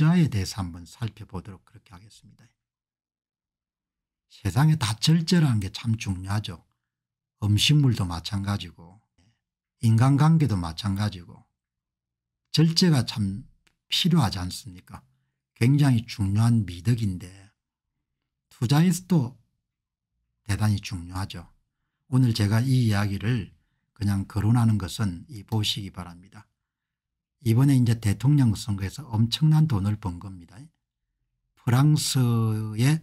여자에 대해서 한번 살펴보도록 그렇게 하겠습니다. 세상에 다 절제라는 게 참 중요하죠. 음식물도 마찬가지고 인간관계도 마찬가지고 절제가 참 필요하지 않습니까 굉장히 중요한 미덕인데 투자에서도 대단히 중요하죠. 오늘 제가 이 이야기를 그냥 거론하는 것은 이 보시기 바랍니다. 이번에 이제 대통령 선거에서 엄청난 돈을 번 겁니다. 프랑스의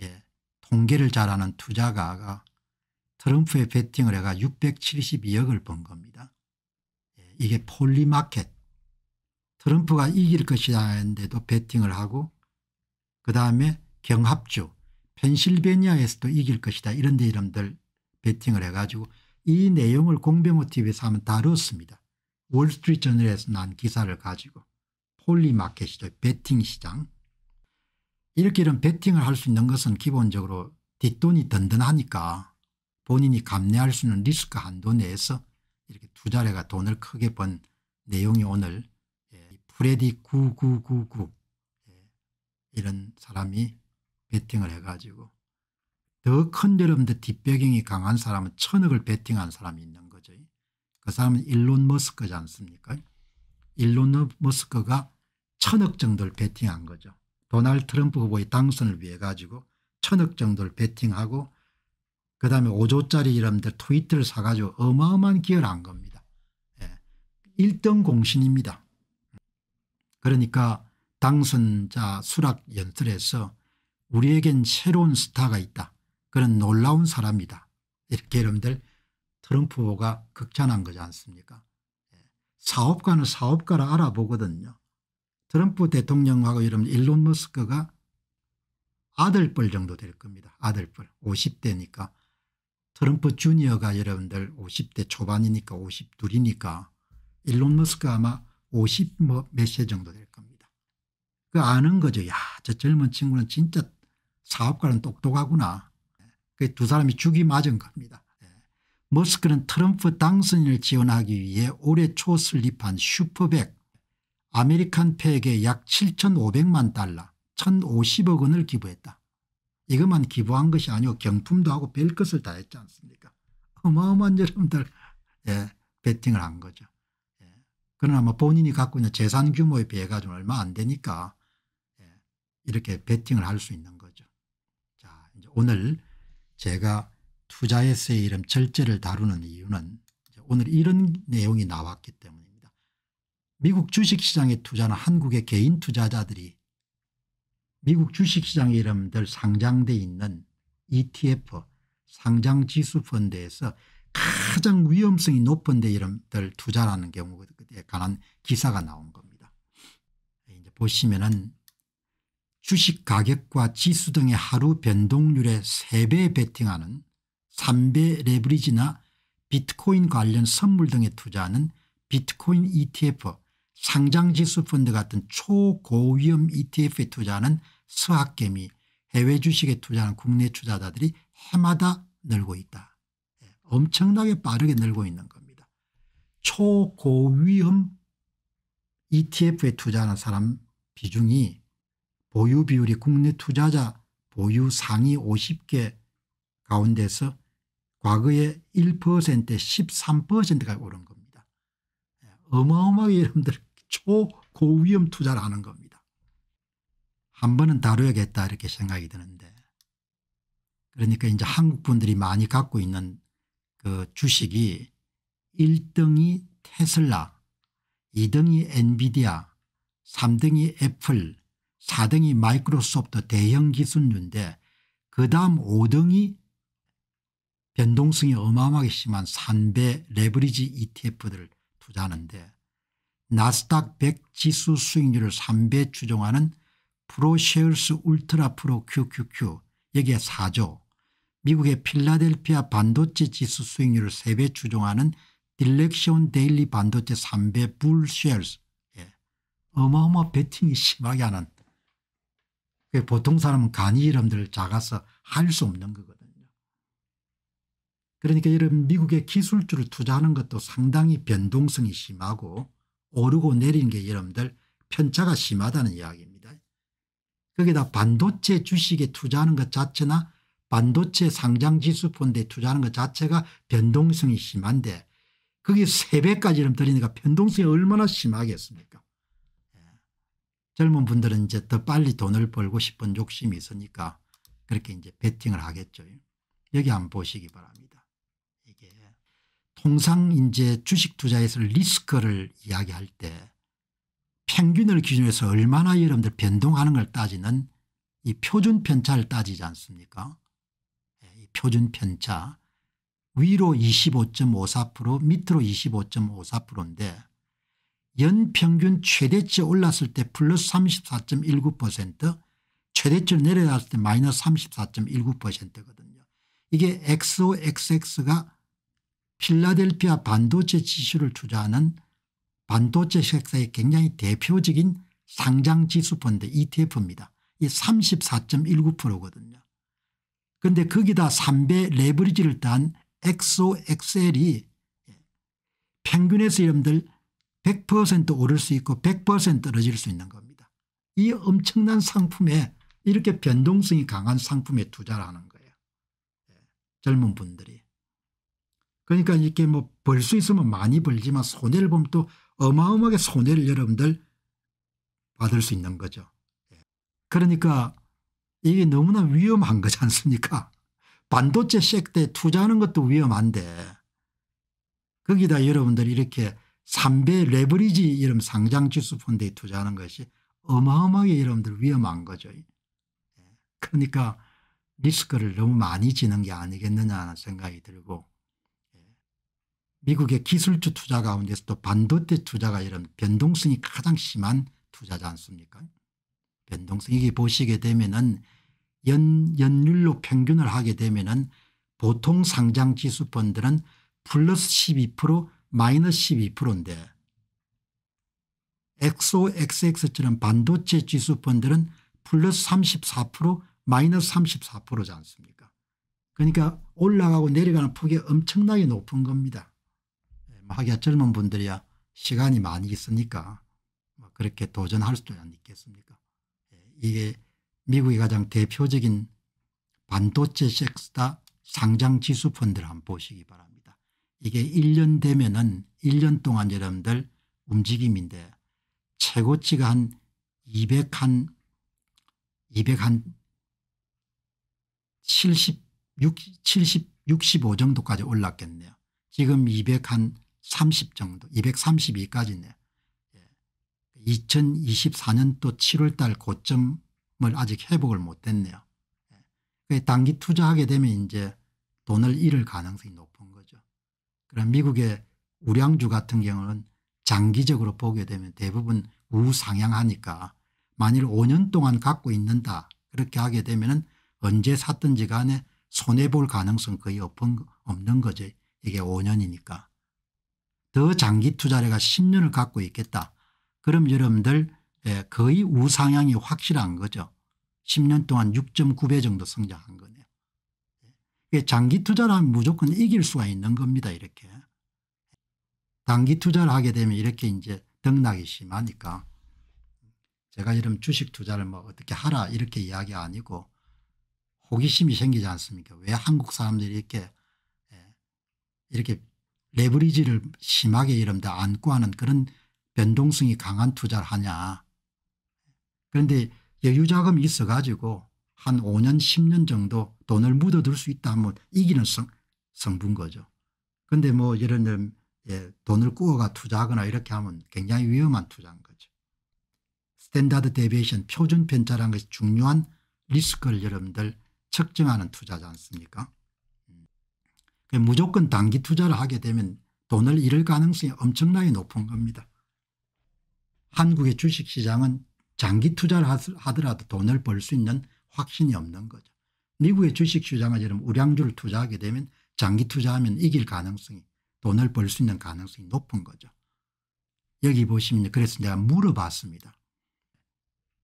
예, 통계를 잘하는 투자가가 트럼프에 베팅을 해가 672억을 번 겁니다. 예, 이게 폴리마켓 트럼프가 이길 것이다 했는데도 베팅을 하고 그다음에 경합주 펜실베니아에서도 이길 것이다 이런 데 이름들 베팅을 해가지고 이 내용을 공병호 tv에서 한번 다뤘습니다. 월스트리트저널에서 난 기사를 가지고 폴리마켓이죠. 베팅 시장. 이렇게 이런 베팅을 할 수 있는 것은 기본적으로 뒷돈이 든든하니까 본인이 감내할 수 있는 리스크 한도 내에서 이렇게 두 자리가 돈을 크게 번 내용이 오늘 예, 프레디 9999 예, 이런 사람이 베팅을 해가지고 더 큰 여러분들 뒷배경이 강한 사람은 천억을 베팅한 사람이 있는 거죠. 그 사람은 일론 머스크지 않습니까? 일론 머스크가 천억 정도를 베팅한 거죠. 도널드 트럼프 후보의 당선을 위해 가지고 천억 정도를 베팅하고 그다음에 5조짜리 이름들 트위터를 사가지고 어마어마한 기여를 한 겁니다. 예. 1등 공신입니다. 그러니까 당선자 수락 연설에서 우리에겐 새로운 스타가 있다. 그런 놀라운 사람이다. 이렇게 여러분들 트럼프 후보가 극찬한 거지 않습니까 예. 사업가는 사업가를 알아보거든요. 트럼프 대통령하고 이러면 일론 머스크가 아들뻘 정도 될 겁니다. 아들뻘 50대니까 트럼프 주니어가 여러분들 50대 초반이니까 52이니까 일론 머스크 아마 50 몇세 뭐 정도 될 겁니다. 그 아는 거죠. 야저 젊은 친구는 진짜 사업가는 똑똑하구나. 예. 그두 사람이 죽이 맞은 겁니다. 머스크는 트럼프 당선을 인 지원하기 위해 올해 초 설립한 슈퍼백 아메리칸팩에 약 7,500만 달러 1,050억 원을 기부했다. 이것만 기부한 것이 아니고 경품도 하고 별것을 다 했지 않습니까 어마어마한 여러분들 예, 배팅을 한 거죠. 예. 그러나 뭐 본인이 갖고 있는 재산 규모에 비해 가지고 얼마 안 되니까 예, 이렇게 배팅을 할 수 있는 거죠. 자 이제 오늘 제가 후자 에세이 이름 절제를 다루는 이유는 오늘 이런 내용이 나왔기 때문입니다. 미국 주식시장에 투자는 한국의 개인 투자자들이 미국 주식시장 이름 늘 상장돼 있는 ETF 상장지수펀드에서 가장 위험성이 높은 데 이름들 투자라는 경우에 관한 기사가 나온 겁니다. 이제 보시면은 주식 가격과 지수 등의 하루 변동률의 3배 베팅하는 담베레브리지나 비트코인 관련 선물 등에 투자하는 비트코인 ETF 상장지수 펀드 같은 초고위험 ETF에 투자하는 서학개미 해외 주식에 투자하는 국내 투자자들이 해마다 늘고 있다. 예, 엄청나게 빠르게 늘고 있는 겁니다. 초고위험 ETF에 투자하는 사람 비중이 보유 비율이 국내 투자자 보유 상위 50개 가운데서 과거에 1%에 13%가 오른 겁니다. 어마어마하게 여러분들 초고위험 투자를 하는 겁니다. 한 번은 다뤄야겠다 이렇게 생각이 드는데 그러니까 이제 한국 분들이 많이 갖고 있는 그 주식이 1등이 테슬라 2등이 엔비디아 3등이 애플 4등이 마이크로소프트 대형 기술류인데 그 다음 5등이 변동성이 어마어마하게 심한 산배 레버리지 ETF들을 투자하는데 나스닥 100 지수 수익률을 3배 추종하는 프로쉐얼스 울트라 프로 QQQ 여기에 4조 미국의 필라델피아 반도체 지수 수익률을 3배 추종하는 딜렉션 데일리 반도체 3배 불쉐얼스 예. 어마어마 베팅이 심하게 하는 보통 사람은 간이 이름들 을 작아서 할 수 없는 거거든 그러니까 여러분 미국의 기술주를 투자하는 것도 상당히 변동성이 심하고 오르고 내리는 게 여러분들 편차가 심하다는 이야기입니다. 거기다 반도체 주식에 투자하는 것 자체나 반도체 상장지수 펀드에 투자하는 것 자체가 변동성이 심한데 그게 3배까지 이름 들이니까 변동성이 얼마나 심하겠습니까 예. 젊은 분들은 이제 더 빨리 돈을 벌고 싶은 욕심이 있으니까 그렇게 이제 베팅을 하겠죠. 여기 한번 보시기 바랍니다. 통상 이제 주식 투자에서 리스크를 이야기할 때 평균을 기준해서 얼마나 여러분들 변동하는 걸 따지는 이 표준 편차를 따지지 않습니까? 예, 이 표준 편차 위로 25.54% 밑으로 25.54%인데 연평균 최대치 올랐을 때 플러스 34.19% 최대치를 내려갔을 때 마이너스 34.19%거든요. 이게 XOXX가 필라델피아 반도체 지수를 투자하는 반도체 색사의 굉장히 대표적인 상장지수 펀드 ETF입니다. 이 34.19%거든요. 그런데 거기다 3배 레버리지를 따한 XOXL이 평균에서 여러분들 100% 오를 수 있고 100% 떨어질 수 있는 겁니다. 이 엄청난 상품에 이렇게 변동성이 강한 상품에 투자를 하는 거예요. 예, 젊은 분들이. 그러니까 이렇게 뭐 벌 수 있으면 많이 벌지만 손해를 보면 또 어마어마하게 손해를 여러분들 받을 수 있는 거죠. 예. 그러니까 이게 너무나 위험한 거지 않습니까 반도체 섹터에 투자하는 것도 위험한데 거기다 여러분들 이렇게 3배 레버리지 이런 상장지수 펀드에 투자하는 것이 어마어마하게 여러분들 위험한 거죠. 예. 그러니까 리스크를 너무 많이 지는 게 아니겠느냐 하는 생각이 들고 미국의 기술주 투자 가운데서도 반도체 투자가 이런 변동성이 가장 심한 투자지 않습니까 변동성 이 보시게 되면은 연율로 평균을 하게 되면은 보통 상장 지수 펀드는 플러스 12% 마이너스 12%인데 XOXX처럼 반도체 지수 펀드는 플러스 34% 마이너스 34%지 않습니까 그러니까 올라가고 내려가는 폭이 엄청나게 높은 겁니다. 하기가 젊은 분들이야 시간이 많이 있으니까 뭐 그렇게 도전할 수도 있겠습니까 예, 이게 미국의 가장 대표적인 반도체 섹스다 상장 지수 펀드를 한번 보시기 바랍니다. 이게 1년 되면은 1년 동안 여러분들 움직임인데 최고치가 한 200 한 200 한 70, 60, 7 5 정도까지 올랐겠네요. 지금 200한 30 정도 232까지네요. 2024년도 7월달 고점을 아직 회복을 못했네요. 예. 그 단기 투자하게 되면 이제 돈을 잃을 가능성이 높은 거죠. 그럼 미국의 우량주 같은 경우는 장기적으로 보게 되면 대부분 우상향하니까 만일 5년 동안 갖고 있는다 그렇게 하게 되면 언제 샀든지 간에 손해볼 가능성 거의 없는 거죠. 이게 5년이니까. 더 장기 투자래가 10년을 갖고 있겠다. 그럼 여러분들 예, 거의 우상향이 확실한 거죠. 10년 동안 6.9배 정도 성장한 거네요. 예, 장기 투자를 하면 무조건 이길 수가 있는 겁니다. 이렇게. 단기 투자를 하게 되면 이렇게 이제 등락이 심하니까 제가 이런 주식 투자를 뭐 어떻게 하라 이렇게 이야기 아니고 호기심이 생기지 않습니까? 왜 한국 사람들이 이렇게 예, 이렇게 레버리지를 심하게 이름다 안고 하는 그런 변동성이 강한 투자를 하냐. 그런데 여유자금이 있어 가지고 한 5년 10년 정도 돈을 묻어둘 수 있다 하면 이기는 성, 성분 거죠. 그런데 뭐 예를 들면 예, 돈을 꾸어가 투자하거나 이렇게 하면 굉장히 위험한 투자인 거죠. 스탠다드 데비에이션 표준 편차라는 것이 중요한 리스크를 여러분들 측정하는 투자지 않습니까 무조건 단기 투자를 하게 되면 돈을 잃을 가능성이 엄청나게 높은 겁니다. 한국의 주식시장은 장기 투자를 하더라도 돈을 벌 수 있는 확신이 없는 거죠. 미국의 주식시장은 지금 우량주를 투자하게 되면 장기 투자하면 이길 가능성이 돈을 벌 수 있는 가능성이 높은 거죠. 여기 보시면 그래서 내가 물어봤습니다.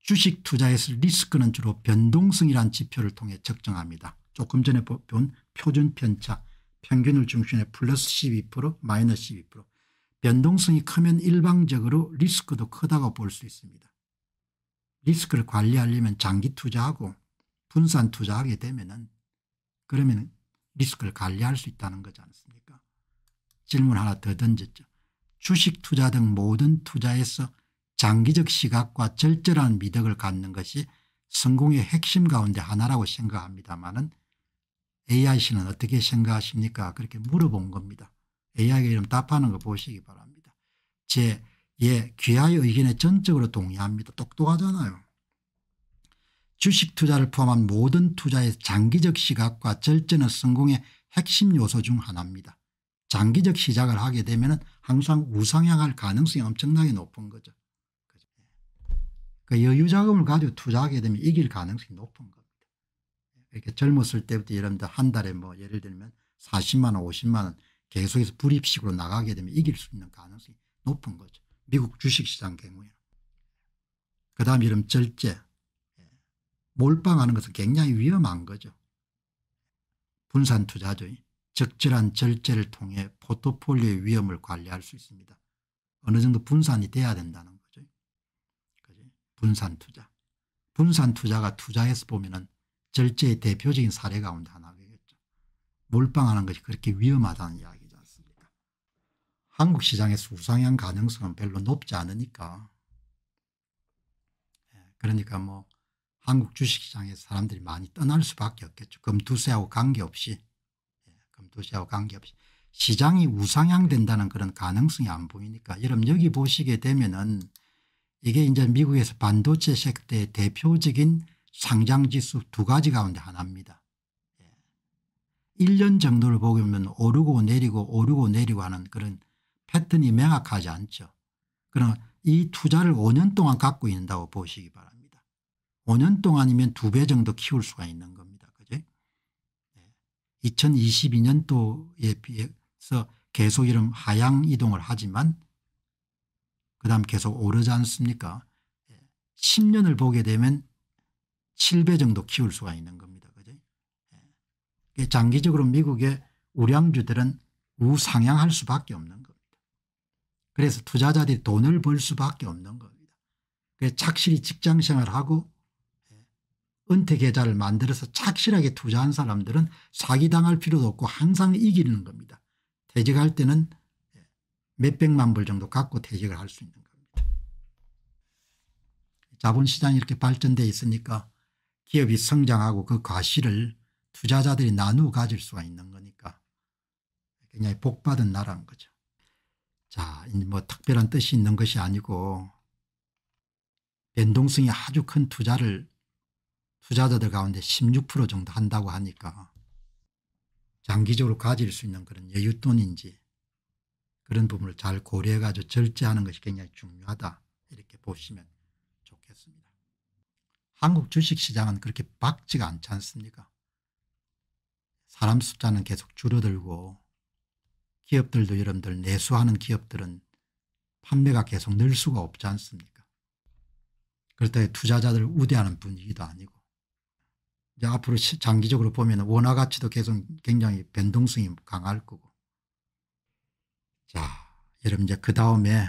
주식 투자에서 리스크는 주로 변동성이란 지표를 통해 측정합니다. 조금 전에 본 표준 편차 평균을 중심에 플러스 12% 마이너스 12% 변동성이 크면 일방적으로 리스크도 크다고 볼 수 있습니다. 리스크를 관리하려면 장기 투자하고 분산 투자하게 되면 은 그러면 리스크를 관리할 수 있다는 거지 않습니까 질문 하나 더 던졌죠. 주식 투자 등 모든 투자에서 장기적 시각과 절절한 미덕을 갖는 것이 성공의 핵심 가운데 하나라고 생각합니다만 AI 씨는 어떻게 생각하십니까? 그렇게 물어본 겁니다. AI가 이름 답하는 거 보시기 바랍니다. 제, 예, 귀하의 의견에 전적으로 동의합니다. 똑똑하잖아요. 주식 투자를 포함한 모든 투자의 장기적 시각과 절제는 성공의 핵심 요소 중 하나입니다. 장기적 시작을 하게 되면 항상 우상향할 가능성이 엄청나게 높은 거죠. 그 여유자금을 가지고 투자하게 되면 이길 가능성이 높은 겁니다. 이렇게 젊었을 때부터 여러분들 한 달에 뭐 예를 들면 40만 원 50만 원 계속해서 불입식으로 나가게 되면 이길 수 있는 가능성이 높은 거죠. 미국 주식시장 경우에는. 그 다음 이름 절제. 예. 몰빵하는 것은 굉장히 위험한 거죠. 분산 투자죠. 적절한 절제를 통해 포트폴리오의 위험을 관리할 수 있습니다. 어느 정도 분산이 돼야 된다는 거죠. 분산 투자. 분산 투자가 투자에서 보면 은 절제의 대표적인 사례 가운데 하나겠죠. 몰빵하는 것이 그렇게 위험하다는 이야기지 않습니까? 한국 시장에서 우상향 가능성은 별로 높지 않으니까 예, 그러니까 뭐 한국 주식시장에서 사람들이 많이 떠날 수밖에 없겠죠. 금투세하고 관계없이 금투세하고 예, 관계없이 시장이 우상향된다는 그런 가능성이 안 보이니까 여러분 여기 보시게 되면은 이게 이제 미국에서 반도체 섹터의 대표적인 상장지수 두 가지 가운데 하나입니다. 1년 예. 정도를 보면 오르고 내리고 오르고 내리고 하는 그런 패턴이 명확하지 않죠. 그러나 이 투자를 5년 동안 갖고 있는다고 보시기 바랍니다. 5년 동안이면 두 배 정도 키울 수가 있는 겁니다. 그죠? 2022년도에 예. 비해서 계속 이런 하향 이동을 하지만 그 다음 계속 오르지 않습니까? 10년을 예. 보게 되면 7배 정도 키울 수가 있는 겁니다. 그죠? 예. 장기적으로 미국의 우량주들은 우상향할 수밖에 없는 겁니다. 그래서 투자자들이 돈을 벌 수밖에 없는 겁니다. 착실히 직장생활하고 예, 은퇴 계좌를 만들어서 착실하게 투자한 사람들은 사기당할 필요도 없고 항상 이기는 겁니다. 퇴직할 때는 예, 몇백만 불 정도 갖고 퇴직을 할 수 있는 겁니다. 자본시장이 이렇게 발전돼 있으니까 기업이 성장하고 그 과실을 투자자들이 나누어 가질 수가 있는 거니까 굉장히 복받은 나라인 거죠. 자, 뭐 특별한 뜻이 있는 것이 아니고 변동성이 아주 큰 투자를 투자자들 가운데 16% 정도 한다고 하니까 장기적으로 가질 수 있는 그런 여윳돈인지 그런 부분을 잘 고려해 가지고 절제하는 것이 굉장히 중요하다 이렇게 보시면 좋겠습니다. 한국 주식시장은 그렇게 박지가 않지 않습니까 사람 숫자는 계속 줄어들고 기업들도 여러분들 내수하는 기업들은 판매가 계속 늘 수가 없지 않습니까 그렇다 투자자들 우대하는 분위기도 아니고 이제 앞으로 장기적으로 보면 원화 가치도 계속 굉장히 변동성이 강할 거고 자 여러분 이제 그 다음에